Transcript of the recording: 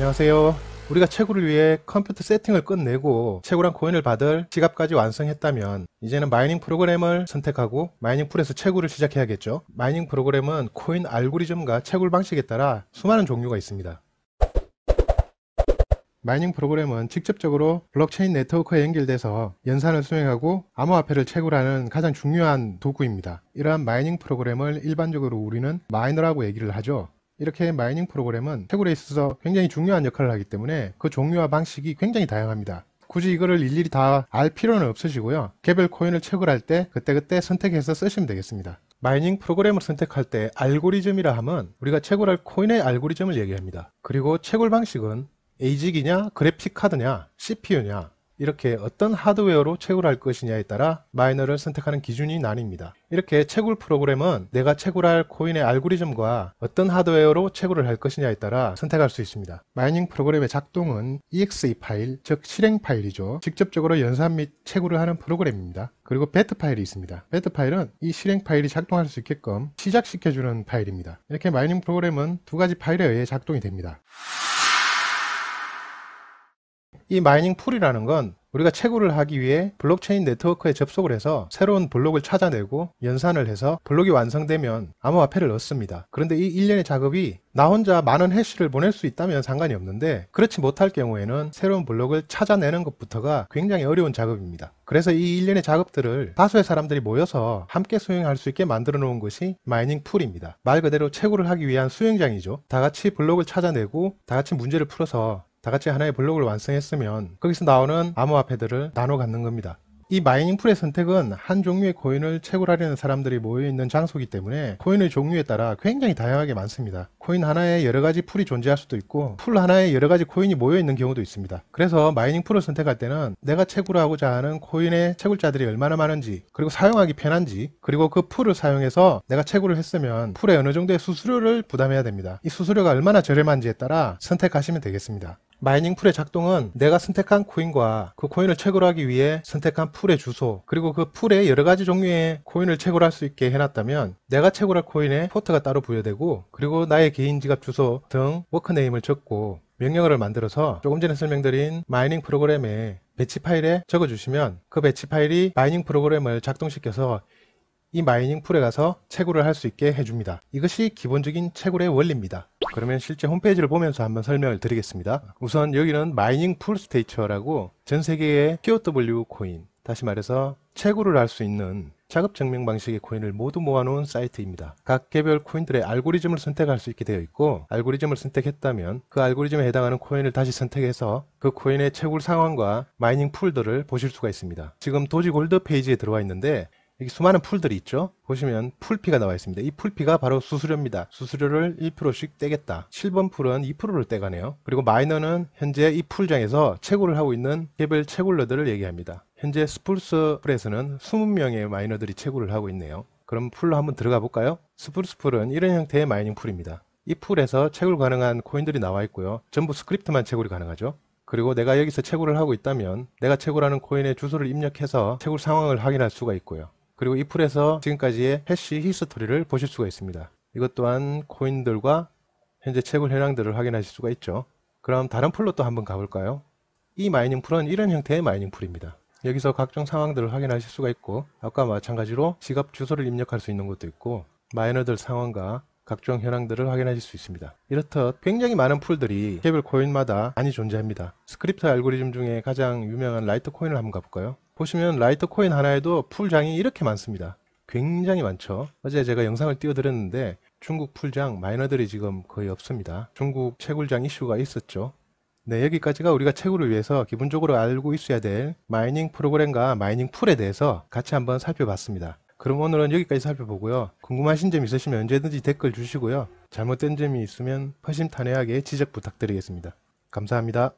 안녕하세요. 우리가 채굴을 위해 컴퓨터 세팅을 끝내고 채굴한 코인을 받을 지갑까지 완성했다면 이제는 마이닝 프로그램을 선택하고 마이닝 풀에서 채굴을 시작해야겠죠. 마이닝 프로그램은 코인 알고리즘과 채굴 방식에 따라 수많은 종류가 있습니다. 마이닝 프로그램은 직접적으로 블록체인 네트워크에 연결돼서 연산을 수행하고 암호화폐를 채굴하는 가장 중요한 도구입니다. 이러한 마이닝 프로그램을 일반적으로 우리는 마이너라고 얘기를 하죠. 이렇게 마이닝 프로그램은 채굴에 있어서 굉장히 중요한 역할을 하기 때문에 그 종류와 방식이 굉장히 다양합니다. 굳이 이거를 일일이 다 알 필요는 없으시고요. 개별 코인을 채굴할 때 그때그때 선택해서 쓰시면 되겠습니다. 마이닝 프로그램을 선택할 때 알고리즘이라 함은 우리가 채굴할 코인의 알고리즘을 얘기합니다. 그리고 채굴 방식은 에이직이냐, 그래픽 카드냐, CPU냐, 이렇게 어떤 하드웨어로 채굴할 것이냐에 따라 마이너를 선택하는 기준이 나뉩니다. 이렇게 채굴 프로그램은 내가 채굴할 코인의 알고리즘과 어떤 하드웨어로 채굴을 할 것이냐에 따라 선택할 수 있습니다. 마이닝 프로그램의 작동은 exe 파일, 즉 실행 파일이죠. 직접적으로 연산 및 채굴을 하는 프로그램입니다. 그리고 배트 파일이 있습니다. 배트 파일은 이 실행 파일이 작동할 수 있게끔 시작시켜주는 파일입니다. 이렇게 마이닝 프로그램은 두 가지 파일에 의해 작동이 됩니다. 이 마이닝 풀이라는 건 우리가 채굴을 하기 위해 블록체인 네트워크에 접속을 해서 새로운 블록을 찾아내고 연산을 해서 블록이 완성되면 암호화폐를 얻습니다. 그런데 이 일련의 작업이 나 혼자 많은 해시를 보낼 수 있다면 상관이 없는데 그렇지 못할 경우에는 새로운 블록을 찾아내는 것부터가 굉장히 어려운 작업입니다. 그래서 이 일련의 작업들을 다수의 사람들이 모여서 함께 수행할 수 있게 만들어 놓은 것이 마이닝 풀입니다. 말 그대로 채굴을 하기 위한 수행장이죠. 다 같이 블록을 찾아내고 다 같이 문제를 풀어서 다 같이 하나의 블록을 완성했으면 거기서 나오는 암호화폐들을 나눠 갖는 겁니다. 이 마이닝 풀의 선택은 한 종류의 코인을 채굴하려는 사람들이 모여있는 장소이기 때문에 코인의 종류에 따라 굉장히 다양하게 많습니다. 코인 하나에 여러가지 풀이 존재할 수도 있고 풀 하나에 여러가지 코인이 모여있는 경우도 있습니다. 그래서 마이닝 풀을 선택할 때는 내가 채굴하고자 하는 코인의 채굴자들이 얼마나 많은지 그리고 사용하기 편한지 그리고 그 풀을 사용해서 내가 채굴을 했으면 풀에 어느 정도의 수수료를 부담해야 됩니다. 이 수수료가 얼마나 저렴한지에 따라 선택하시면 되겠습니다. 마이닝 풀의 작동은 내가 선택한 코인과 그 코인을 채굴하기 위해 선택한 풀의 주소 그리고 그 풀에 여러 가지 종류의 코인을 채굴할 수 있게 해놨다면 내가 채굴할 코인에 포트가 따로 부여되고 그리고 나의 개인 지갑 주소 등 워크네임을 적고 명령어를 만들어서 조금 전에 설명드린 마이닝 프로그램에 배치 파일에 적어주시면 그 배치 파일이 마이닝 프로그램을 작동시켜서 이 마이닝 풀에 가서 채굴을 할 수 있게 해줍니다. 이것이 기본적인 채굴의 원리입니다. 그러면 실제 홈페이지를 보면서 한번 설명을 드리겠습니다. 우선 여기는 마이닝 풀 스테이처라고 전 세계의 POW 코인, 다시 말해서 채굴을 할 수 있는 작업 증명 방식의 코인을 모두 모아놓은 사이트입니다. 각 개별 코인들의 알고리즘을 선택할 수 있게 되어 있고 알고리즘을 선택했다면 그 알고리즘에 해당하는 코인을 다시 선택해서 그 코인의 채굴 상황과 마이닝 풀들을 보실 수가 있습니다. 지금 도지 골드 페이지에 들어와 있는데 여기 수많은 풀들이 있죠. 보시면 풀피가 나와 있습니다. 이 풀피가 바로 수수료입니다. 수수료를 1%씩 떼겠다. 7번 풀은 2%를 떼가네요. 그리고 마이너는 현재 이 풀장에서 채굴을 하고 있는 개별 채굴러들을 얘기합니다. 현재 스풀스 풀에서는 20명의 마이너들이 채굴을 하고 있네요. 그럼 풀로 한번 들어가 볼까요? 스풀스 풀은 이런 형태의 마이닝 풀입니다. 이 풀에서 채굴 가능한 코인들이 나와 있고요. 전부 스크립트만 채굴이 가능하죠. 그리고 내가 여기서 채굴을 하고 있다면 내가 채굴하는 코인의 주소를 입력해서 채굴 상황을 확인할 수가 있고요. 그리고 이 풀에서 지금까지의 해시 히스토리를 보실 수가 있습니다. 이것 또한 코인들과 현재 채굴 현황들을 확인하실 수가 있죠. 그럼 다른 풀로 또 한번 가볼까요? 이 마이닝 풀은 이런 형태의 마이닝 풀입니다. 여기서 각종 상황들을 확인하실 수가 있고 아까 마찬가지로 지갑 주소를 입력할 수 있는 것도 있고 마이너들 상황과 각종 현황들을 확인하실 수 있습니다. 이렇듯 굉장히 많은 풀들이 케이블 코인마다 많이 존재합니다. 스크립트 알고리즘 중에 가장 유명한 라이트 코인을 한번 가볼까요? 보시면 라이트 코인 하나에도 풀장이 이렇게 많습니다. 굉장히 많죠. 어제 제가 영상을 띄워드렸는데 중국 풀장 마이너들이 지금 거의 없습니다. 중국 채굴장 이슈가 있었죠. 네, 여기까지가 우리가 채굴을 위해서 기본적으로 알고 있어야 될 마이닝 프로그램과 마이닝 풀에 대해서 같이 한번 살펴봤습니다. 그럼 오늘은 여기까지 살펴보고요. 궁금하신 점 있으시면 언제든지 댓글 주시고요. 잘못된 점이 있으면 허심탄회하게 지적 부탁드리겠습니다. 감사합니다.